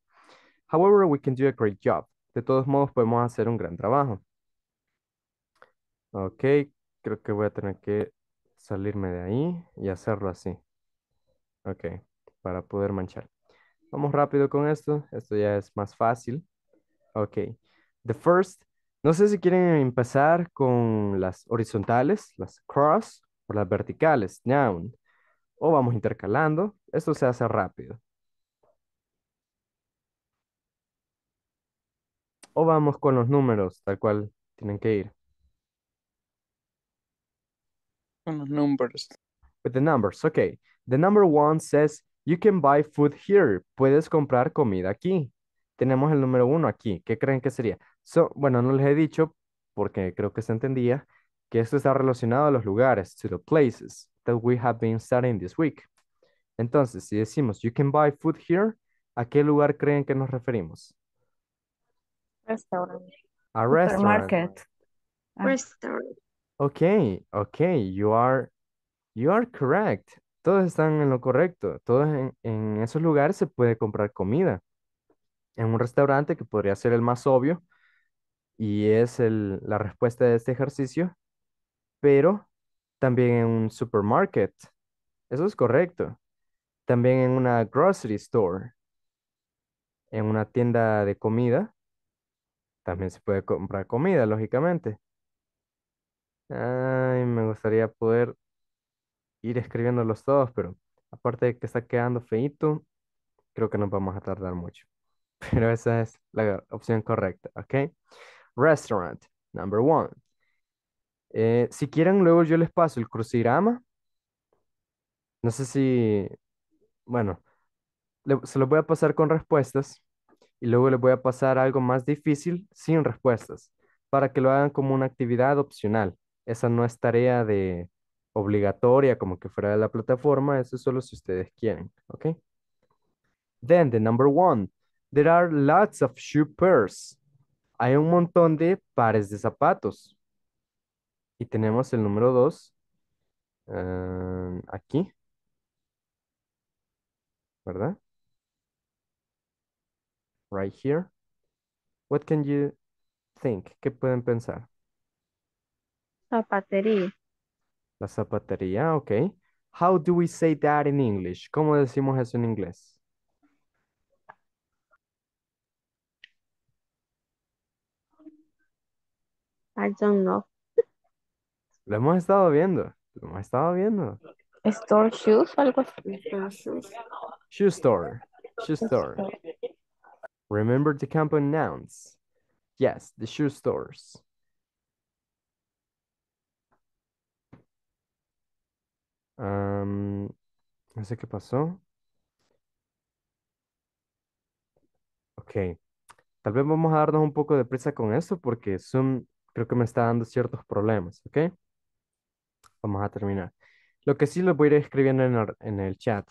However, we can do a great job. De todos modos, podemos hacer un gran trabajo. Ok, creo que voy a tener que salirme de ahí y hacerlo así. Ok, para poder manchar. Vamos rápido con esto. Esto ya es más fácil. Ok, the first. No sé si quieren empezar con las horizontales, las cross, o las verticales, down. O vamos intercalando. Esto se hace rápido. o vamos con los números, tal cual tienen que ir. Con los números. With the numbers, ok. The number one says, you can buy food here. Puedes comprar comida aquí. Tenemos el número uno aquí. ¿Qué creen que sería? bueno, no les he dicho, porque creo que se entendía, que esto está relacionado a los lugares, to the places that we have been studying this week. Entonces, si decimos, you can buy food here, ¿a qué lugar creen que nos referimos? Restaurant. A restaurant. Supermarket. Ah. Restaurant. Okay, okay, you are, you are correct. Todos están en lo correcto. Todos en, esos lugares se puede comprar comida. En un restaurante que podría ser el más obvio y es el, la respuesta de este ejercicio, pero también en un supermarket. Eso es correcto. También en una grocery store, en una tienda de comida también se puede comprar comida, lógicamente. Ay, me gustaría poder ir escribiéndolos todos, pero aparte de que está quedando feito, creo que nos vamos a tardar mucho. Pero esa es la opción correcta, ¿ok? Restaurant, number one. Eh, si quieren, luego yo les paso el crucigrama. No sé si, bueno, se los voy a pasar con respuestas y luego les voy a pasar algo más difícil sin respuestas para que lo hagan como una actividad opcional. Esa no es tarea de obligatoria como que fuera de la plataforma, eso es solo si ustedes quieren, ¿ok? Then the number one, there are lots of shoe pairs. Hay un montón de pares de zapatos. Y tenemos el número dos ah, aquí, ¿verdad? right here. What can you think? ¿Qué pueden pensar? Zapatería. La zapatería, ok. How do we say that in English? ¿Cómo decimos eso en inglés? I don't know. Lo hemos estado viendo. Lo hemos estado viendo. Store shoes, algo así. Shoe store. Shoe store. Remember the company nouns? Yes, the shoe stores. Um, no sé qué pasó. Ok. Tal vez vamos a darnos un poco de prisa con eso porque Zoom creo que me está dando ciertos problemas, ¿ok? Vamos a terminar. Lo que sí lo voy a ir escribiendo en en el chat.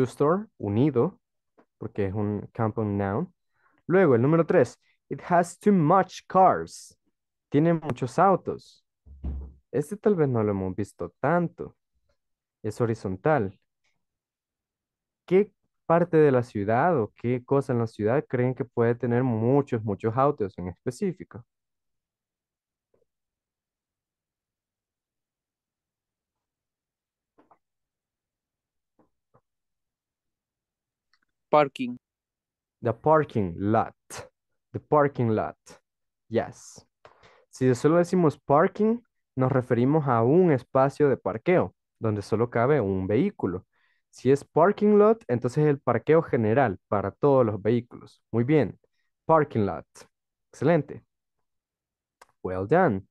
Store unido, porque es un compound noun. Luego, el número tres, it has too much cars. Tiene muchos autos. Este tal vez no lo hemos visto tanto. Es horizontal. ¿Qué parte de la ciudad o qué cosa en la ciudad creen que puede tener muchos, muchos autos en específico? Parking. The parking lot. The parking lot. Yes. Si solo decimos parking, nos referimos a un espacio de parqueo, donde solo cabe un vehículo. Si es parking lot, entonces es el parqueo general para todos los vehículos. Muy bien. Parking lot. Excelente. Well done.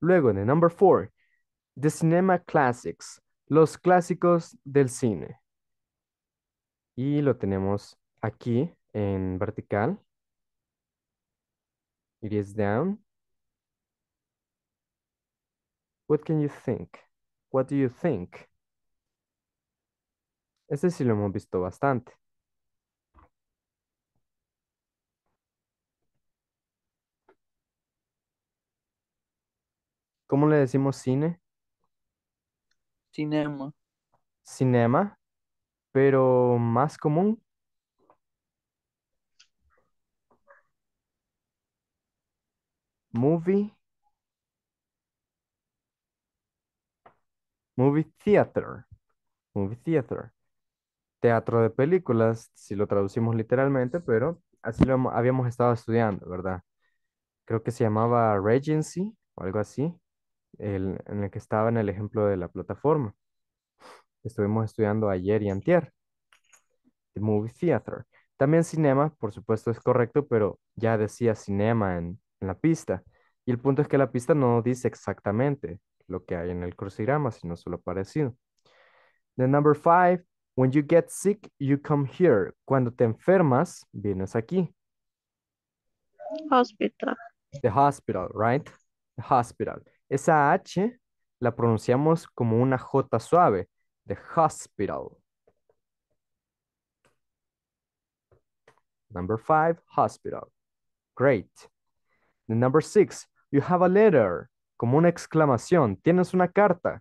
Luego, en el number four, the cinema classics, los clásicos del cine y lo tenemos aquí en vertical. It is down. What can you think? What do you think? Este sí lo hemos visto bastante. ¿Cómo le decimos cine? Cinema. Cinema pero más común. Movie. Movie theater. Movie theater. Teatro de películas, si lo traducimos literalmente, pero así lo habíamos estado estudiando, ¿verdad? Creo que se llamaba Regency o algo así, en el que estaba en el ejemplo de la plataforma estuvimos estudiando ayer y antier. The Movie Theater. También cinema, por supuesto, es correcto, pero ya decía cinema en, en la pista. Y el punto es que la pista no dice exactamente lo que hay en el crucigrama, sino solo parecido. The number five, when you get sick, you come here. Cuando te enfermas, vienes aquí. Hospital. The hospital, right? The hospital. Esa H la pronunciamos como una J suave. The hospital. Number five, hospital. Great. number six, you have a letter. Como una exclamación. Tienes una carta.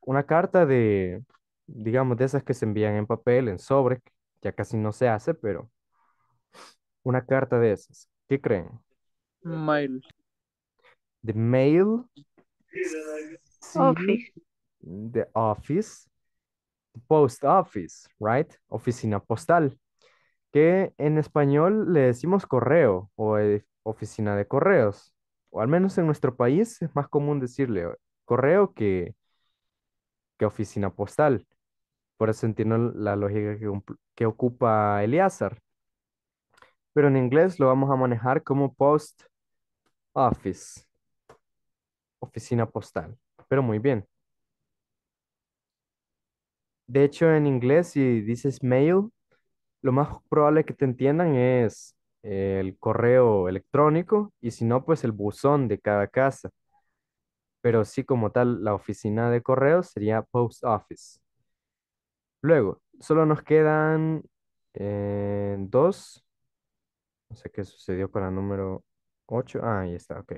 Una carta de, digamos, de esas que se envían en papel, en sobre, ya casi no se hace, pero una carta de esas. ¿Qué creen? Mail the mail, office. the office, post office, right? Oficina postal, que en español le decimos correo o eh, oficina de correos, o al menos en nuestro país es más común decirle eh, correo que, oficina postal. Por eso entiendo la lógica que, que ocupa Eliazar. Pero en inglés lo vamos a manejar como post office oficina postal, pero muy bien. De hecho, en inglés, si dices mail, lo más probable que te entiendan es eh, el correo electrónico y si no, pues el buzón de cada casa. Pero sí, como tal, la oficina de correo sería post office. Luego, solo nos quedan eh, dos. No sé qué sucedió con el número 8. Ah, ahí está, ok.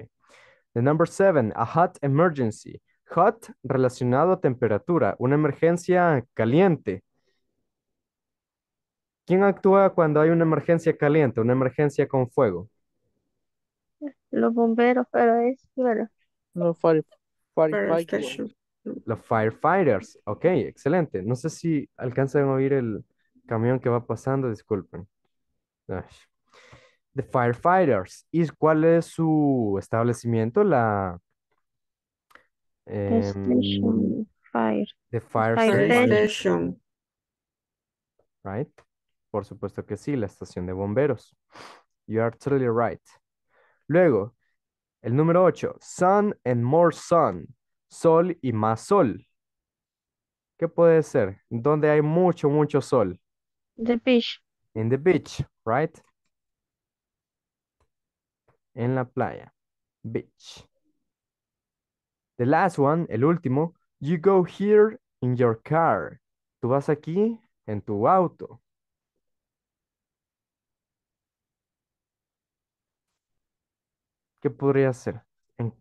The number seven, a hot emergency. Hot relacionado a temperatura, una emergencia caliente. ¿Quién actúa cuando hay una emergencia caliente, una emergencia con fuego? Los bomberos, pero es, claro. Los firefighters. Los firefighters. Ok, excelente. No sé si alcanzan a oír el camión que va pasando, disculpen. The Firefighters. ¿Y cuál es su establecimiento? La... Em, Fire. The Fire, Station. Right. Por supuesto que sí, la estación de bomberos. You are totally right. Luego, el número 8, sun and more sun, sol y más sol. ¿Qué puede ser? Donde hay mucho, mucho sol. The beach. In the beach, right? en la playa. Beach. The last one, el último. You go here in your car. Tú vas aquí en tu auto. ¿Qué podría ser? ¿En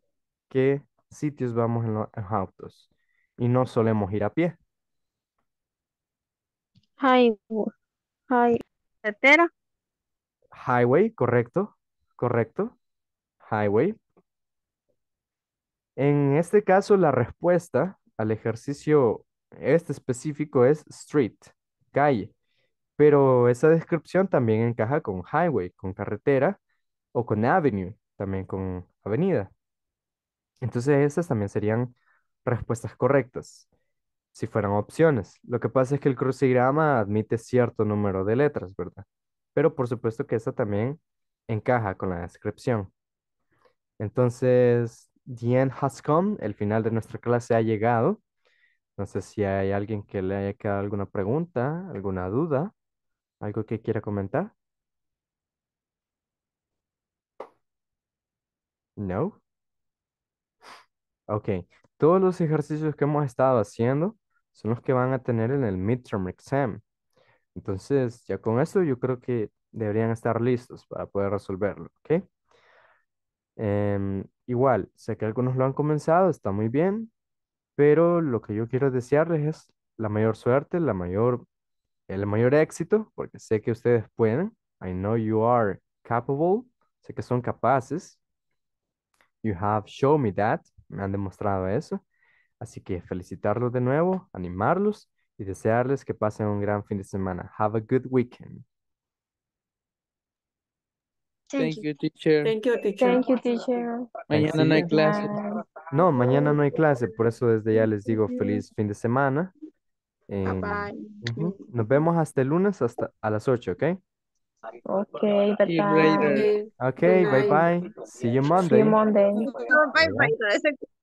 qué sitios vamos en los autos? Y no solemos ir a pie. Highway. Highway. Highway, correcto. Correcto. Highway. En este caso, la respuesta al ejercicio este específico es street, calle, pero esa descripción también encaja con highway, con carretera o con avenue, también con avenida. Entonces esas también serían respuestas correctas, si fueran opciones. Lo que pasa es que el crucigrama admite cierto número de letras, ¿verdad? Pero por supuesto que esa también encaja con la descripción. Entonces, the end has come, el final de nuestra clase ha llegado. No sé si hay alguien que le haya quedado alguna pregunta, alguna duda, algo que quiera comentar. No. Ok, todos los ejercicios que hemos estado haciendo son los que van a tener en el midterm exam. Entonces, ya con eso yo creo que deberían estar listos para poder resolverlo, ¿ok? Em, igual, sé que algunos lo han comenzado, está muy bien, pero lo que yo quiero desearles es la mayor suerte, la mayor, el mayor éxito, porque sé que ustedes pueden. I know you are capable, sé que son capaces. You have shown me that, me han demostrado eso. Así que felicitarlos de nuevo, animarlos y desearles que pasen un gran fin de semana. Have a good weekend. Thank, you, teacher. Thank you, teacher. Thank you, teacher. Mañana no hay clase. No, mañana no hay clase, por eso desde ya les digo feliz fin de semana. Eh, bye bye. Uh Nos vemos hasta el lunes hasta a las 8, ¿ok? Okay, bye bye. Ok, bye bye. See you Monday. See you Monday. Bye bye.